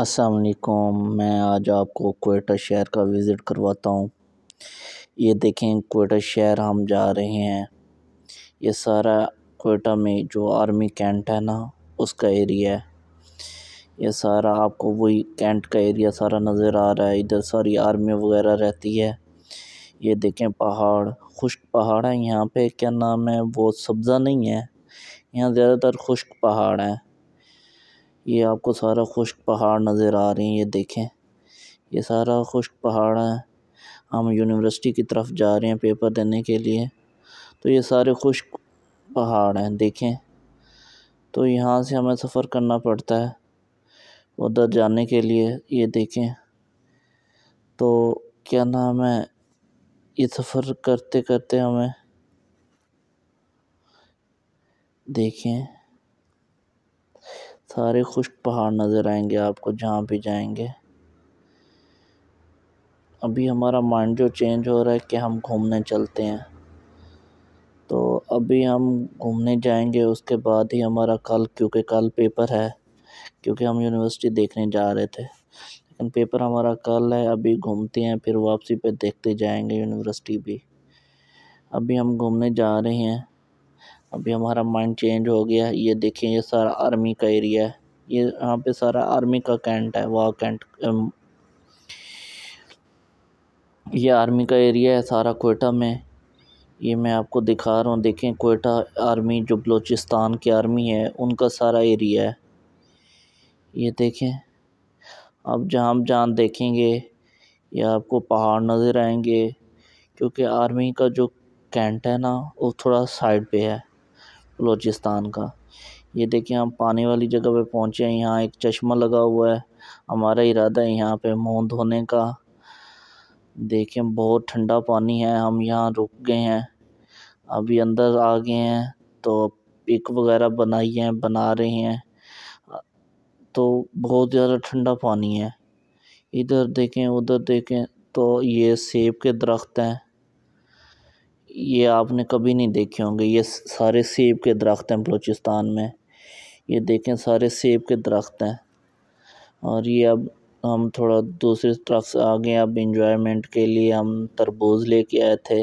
असलकुम मैं आज आपको कोयटा शहर का विज़िट करवाता हूँ ये देखें कोयटा शहर हम जा रहे हैं ये सारा कोयटा में जो आर्मी कैंट है ना उसका एरिया है ये सारा आपको वही कैंट का एरिया सारा नज़र आ रहा है इधर सारी आर्मी वगैरह रहती है ये देखें पहाड़ खुश्क पहाड़ है यहाँ पे क्या नाम है वो सब्ज़ा नहीं है यहाँ ज़्यादातर खुश्क पहाड़ हैं ये आपको सारा खुश्क पहाड़ नज़र आ रहे हैं ये देखें ये सारा खुश्क पहाड़ है हम यूनिवर्सिटी की तरफ जा रहे हैं पेपर देने के लिए तो ये सारे खुश्क पहाड़ हैं देखें तो यहाँ से हमें सफ़र करना पड़ता है उधर जाने के लिए ये देखें तो क्या नाम है ये सफ़र करते करते हमें देखें सारे खुश पहाड़ नज़र आएंगे आपको जहाँ भी जाएंगे अभी हमारा माइंड जो चेंज हो रहा है कि हम घूमने चलते हैं तो अभी हम घूमने जाएंगे उसके बाद ही हमारा कल क्योंकि कल पेपर है क्योंकि हम यूनिवर्सिटी देखने जा रहे थे लेकिन पेपर हमारा कल है अभी घूमते हैं फिर वापसी पे देखते जाएंगे यूनिवर्सिटी भी अभी हम घूमने जा रहे हैं अभी हमारा माइंड चेंज हो गया ये देखें ये सारा आर्मी का एरिया है ये यहाँ पे सारा आर्मी का कैंट है वाह कैंट um, ये आर्मी का एरिया है सारा कोयटा में ये मैं आपको दिखा रहा हूँ देखें कोयटा आर्मी जो बलूचिस्तान की आर्मी है उनका सारा एरिया है ये देखें अब जहाँ जहाँ देखेंगे ये आपको पहाड़ नज़र आएंगे क्योंकि आर्मी का जो कैंट है ना वो थोड़ा साइड पे है बलोचिस्तान का ये देखिए हम पानी वाली जगह पे पहुँचे हैं यहाँ एक चश्मा लगा हुआ है हमारा इरादा है यहाँ पे मुँह धोने का देखें बहुत ठंडा पानी है हम यहाँ रुक गए हैं अभी अंदर आ गए हैं तो पिक वगैरह बनाई हैं बना रहे हैं तो बहुत ज़्यादा ठंडा पानी है इधर देखें उधर देखें तो ये सेब के दरख्त हैं ये आपने कभी नहीं देखे होंगे ये सारे सेब के दरख्त हैं बलूचिस्तान में ये देखें सारे सेब के दरख्त हैं और ये अब हम थोड़ा दूसरे तरफ से आ गए अब इंजॉयमेंट के लिए हम तरबूज लेके आए थे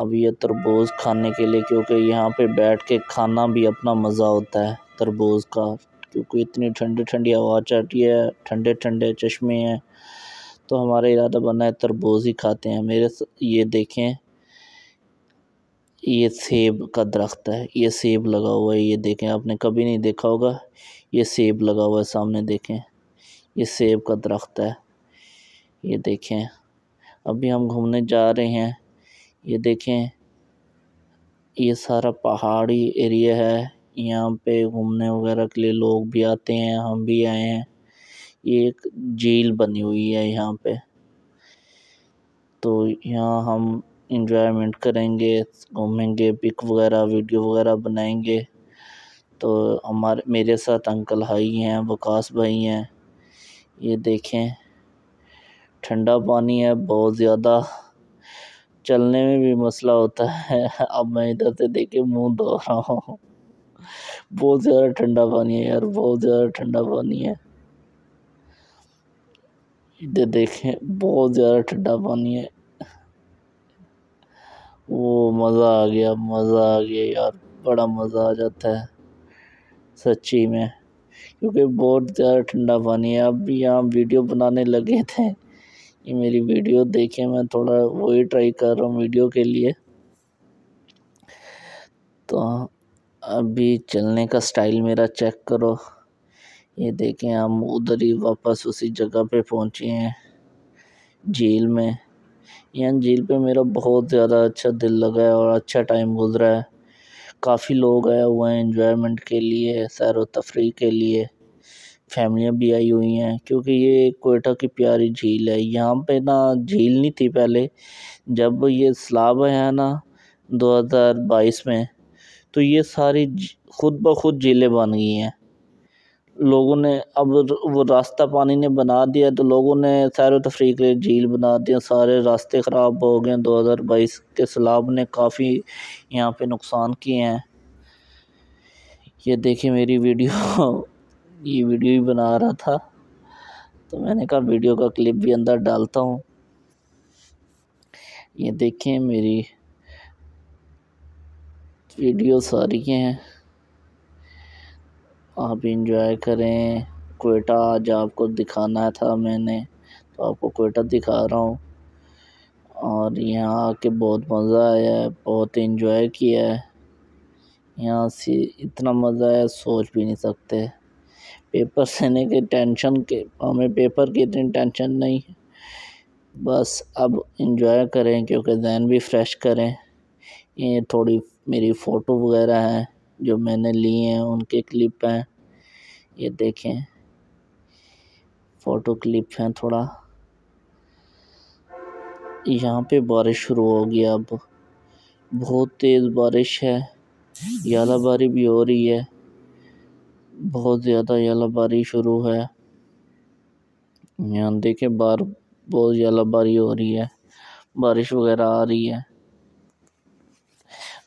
अब ये तरबूज खाने के लिए क्योंकि यहाँ पे बैठ के खाना भी अपना मज़ा होता है तरबूज का क्योंकि इतनी ठंडी ठंडी हवा चलती है ठंडे ठंडे चश्मे हैं तो हमारा इरादा बना है तरबूज ही खाते हैं मेरे ये देखें ये सेब का दरख्त है ये सेब लगा हुआ है ये देखें आपने कभी नहीं देखा होगा ये सेब लगा हुआ है सामने देखें ये सेब का दरख्त है ये देखें अभी हम घूमने जा रहे हैं ये देखें ये सारा पहाड़ी एरिया है यहाँ पे घूमने वगैरह के लिए लोग भी आते हैं हम भी आए हैं ये एक झील बनी हुई है यहाँ पे तो यहाँ हम इंजॉयमेंट करेंगे घूमेंगे पिक वगैरह वीडियो वगैरह बनाएंगे तो हमारे मेरे साथ अंकल हाई हैं वकास भाई हैं ये देखें ठंडा पानी है बहुत ज़्यादा चलने में भी मसला होता है अब मैं इधर से देखे मुंह धो रहा हूँ बहुत ज़्यादा ठंडा पानी है यार बहुत ज़्यादा ठंडा पानी है इधर देखें बहुत ज़्यादा ठंडा पानी है वो मज़ा आ गया मज़ा आ गया यार बड़ा मज़ा आ जाता है सच्ची में क्योंकि बहुत ज़्यादा ठंडा पानी है अब यहाँ वीडियो बनाने लगे थे ये मेरी वीडियो देखे मैं थोड़ा वही ट्राई कर रहा हूँ वीडियो के लिए तो अभी चलने का स्टाइल मेरा चेक करो ये देखें हम उधर ही वापस उसी जगह पे पहुँचे हैं झील में यहाँ झील पे मेरा बहुत ज़्यादा अच्छा दिल लगा है और अच्छा टाइम गुजरा है काफ़ी लोग आए हुए हैं इन्जॉयमेंट के लिए सैर व तफरी के लिए फैमिलियाँ भी आई हुई हैं क्योंकि ये कोयटा की प्यारी झील है यहाँ पे ना झील नहीं थी पहले जब ये सलाब आया ना 2022 में तो ये सारी खुद ब खुद झीलें बन गई हैं लोगों ने अब वो रास्ता पानी ने बना दिया तो लोगों ने सैर तफरी तो के लिए झील बना दिया सारे रास्ते ख़राब हो गए दो हज़ार बाईस के सैलाब ने काफ़ी यहाँ पे नुकसान किए हैं ये देखिए मेरी वीडियो ये वीडियो ही बना रहा था तो मैंने कहा वीडियो का क्लिप भी अंदर डालता हूँ ये देखें मेरी वीडियो सारी हैं आप इंजॉय करें कोयटा आज आपको दिखाना था मैंने तो आपको कोयटा दिखा रहा हूँ और यहाँ आके बहुत मज़ा आया है बहुत इंजॉय किया है यहाँ से इतना मज़ा आया सोच भी नहीं सकते पेपर लेने के टेंशन के हमें पेपर की इतनी टेंशन नहीं है बस अब इंजॉय करें क्योंकि जहन भी फ्रेश करें ये थोड़ी मेरी फ़ोटो वगैरह हैं जो मैंने लिए हैं उनके क्लिप हैं ये देखें फ़ोटो क्लिप हैं थोड़ा यहाँ पे बारिश शुरू हो गई अब बहुत तेज़ बारिश है बारी भी हो रही है बहुत ज़्यादा बारी शुरू है यहाँ देखें बार बहुत बारी हो रही है बारिश वगैरह आ रही है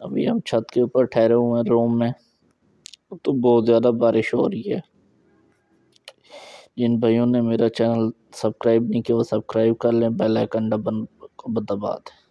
अभी हम छत के ऊपर ठहरे हुए हैं रूम में तो बहुत ज़्यादा बारिश हो रही है जिन भाइयों ने मेरा चैनल सब्सक्राइब नहीं किया वो सब्सक्राइब कर लें बेल आइकन डबन दबा दें